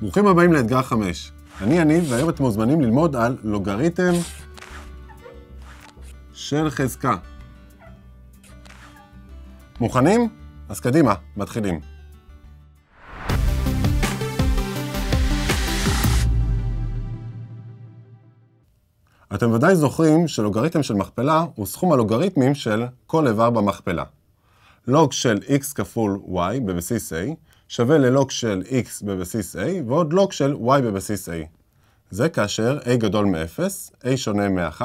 ברוכים הבאים לאתגר 5. אני אני, והיום אתם מוזמנים ללמוד על לוגריתם של חזקה. מוכנים? אז קדימה, מתחילים. אתם ודאי זוכרים שלוגריתם של מכפלה הוא סכום הלוגריתמים של כל איבר במכפלה. לוג של x כפול y בבסיס a שווה ללוק של x בבסיס a ועוד לוק של y בבסיס a. זה כאשר a גדול מ-0, a שונה מ-1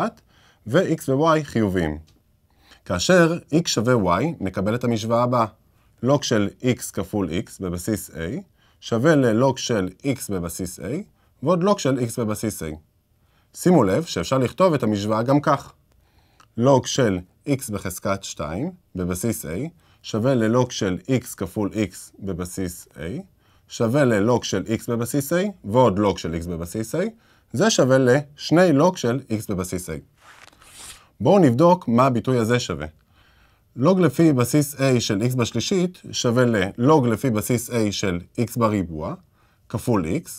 ו-x ו-y חיוביים. כאשר x שווה y, נקבל את המשוואה הבאה. לוק של x כפול x בבסיס a שווה ללוק של x בבסיס a ועוד לוק של x בבסיס a. שימו לב שאפשר לכתוב את המשוואה גם כך. לוק של x בחזקת 2 בבסיס a שווה ללוג של x כפול x בבסיס a, שווה ללוג של x בבסיס a, ועוד לוג של x בבסיס a, זה שווה לשני לוג של x בבסיס a. בואו נבדוק מה הביטוי הזה שווה. לוג לפי בסיס a של x בשלישית שווה ללוג לפי בסיס a של x בריבוע כפול x,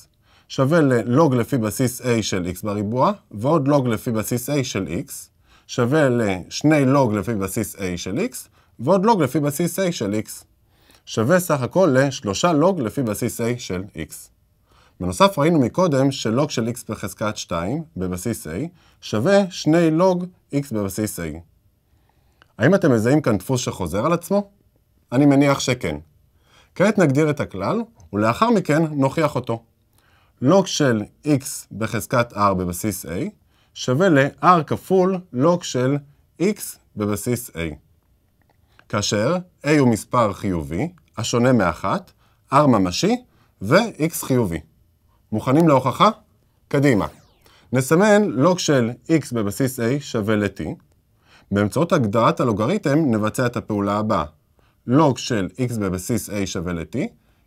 שווה ללוג לפי בסיס a של x בריבוע, ועוד לוג לפי בסיס a של x, שווה לשני לוג לפי בסיס a של x, ועוד לוג לפי בסיס A של x, שווה סך הכל לשלושה לוג לפי בסיס A של x. בנוסף ראינו מקודם שלוג של x בחזקת 2 בבסיס A שווה שני לוג x בבסיס A. האם אתם מזהים כאן דפוס שחוזר על עצמו? אני מניח שכן. כעת נגדיר את הכלל, ולאחר מכן נוכיח אותו. לוג של x בחזקת r בבסיס a שווה ל-r כפול לוג של x בבסיס a. כאשר A הוא מספר חיובי, השונה מאחת, R ממשי ו-X חיובי. מוכנים להוכחה? קדימה. נסמן לוג של x בבסיס a שווה ל-t. באמצעות הגדרת הלוגריתם נבצע את הפעולה הבאה. לוג של x בבסיס a שווה ל-t,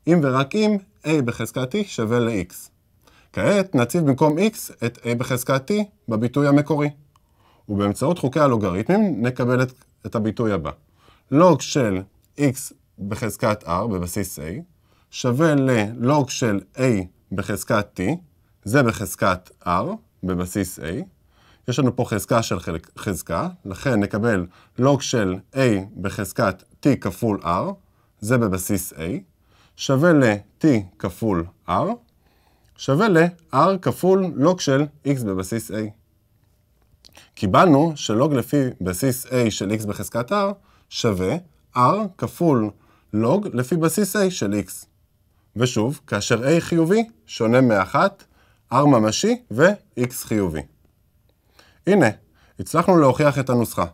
אם ורק אם a בחזקת t שווה ל-x. כעת נציב במקום x את a בחזקת t בביטוי המקורי. ובאמצעות חוקי הלוגריתמים נקבל את, את הביטוי הבא. לוג של x בחזקת r בבסיס a שווה ללוג של a בחזקת t, זה בחזקת r בבסיס a. יש לנו פה חזקה של חלק, חזקה, לכן נקבל לוג של a בחזקת t כפול r, זה בבסיס a, שווה ל-t כפול r, שווה ל-r כפול לוג של x בבסיס a. קיבלנו שלוג לפי בסיס a של x בחזקת r שווה R כפול לוג לפי בסיס A של X. ושוב, כאשר A חיובי, שונה מ-1, R ממשי ו-X חיובי. הנה, הצלחנו להוכיח את הנוסחה.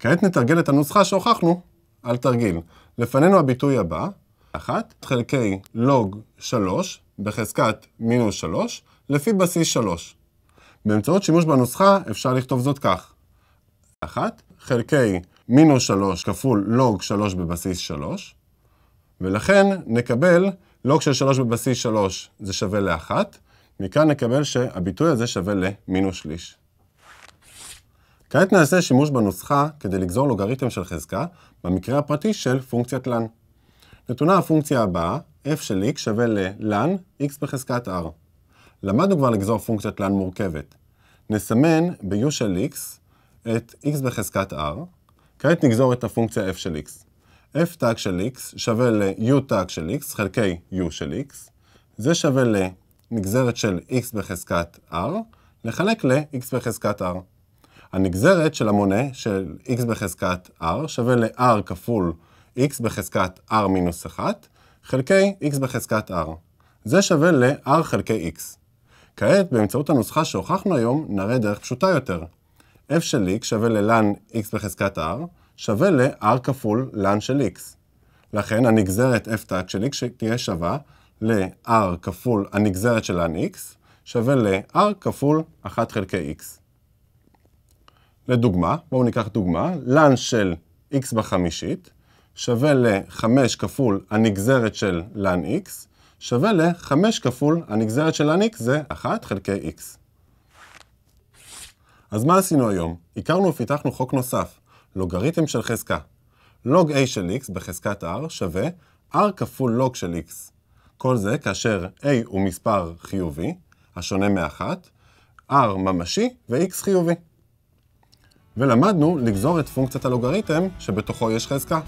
כעת נתרגל את הנוסחה שהוכחנו על תרגיל. לפנינו הביטוי הבא, 1 חלקי לוג 3 בחזקת מינוס 3 לפי בסיס 3. באמצעות שימוש בנוסחה אפשר לכתוב זאת כך. 1 חלקי מינוס 3 כפול לוג 3 בבסיס 3, ולכן נקבל לוג של 3 בבסיס 3 זה שווה ל-1, מכאן נקבל שהביטוי הזה שווה למינוס שליש. כעת נעשה שימוש בנוסחה כדי לגזור לוגריתם של חזקה, במקרה הפרטי של פונקציית ln. נתונה הפונקציה הבאה, f של x שווה ל lan x בחזקת r. למדנו כבר לגזור פונקציית ln מורכבת. נסמן ב-u של x את x בחזקת r, כעת נגזור את הפונקציה f של x. f טאג של x שווה ל-u טאג של x חלקי u של x, זה שווה לנגזרת של x בחזקת r, לחלק ל-x בחזקת r. הנגזרת של המונה של x בחזקת r שווה ל-r כפול x בחזקת r מינוס 1, חלקי x בחזקת r. זה שווה ל-r חלקי x. כעת, באמצעות הנוסחה שהוכחנו היום, נראה דרך פשוטה יותר. f של x שווה ל-lan x בחזקת r, שווה ל-r כפול lan של x. לכן הנגזרת f טק של x תהיה שווה ל-r כפול הנגזרת של lan x, שווה ל-r כפול 1 חלקי x. לדוגמה, בואו ניקח דוגמה, lan של x בחמישית שווה ל-5 כפול הנגזרת של lan x, שווה ל-5 כפול הנגזרת של lan x זה 1 חלקי x. אז מה עשינו היום? הכרנו ופיתחנו חוק נוסף, לוגריתם של חזקה. לוג a של x בחזקת r שווה r כפול לוג של x. כל זה כאשר a הוא מספר חיובי, השונה מאחת, r ממשי ו-x חיובי. ולמדנו לגזור את פונקציית הלוגריתם שבתוכו יש חזקה.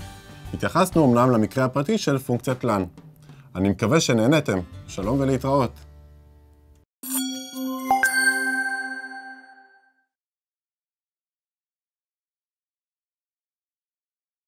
התייחסנו אמנם למקרה הפרטי של פונקציית lan. אני מקווה שנהנתם. שלום ולהתראות.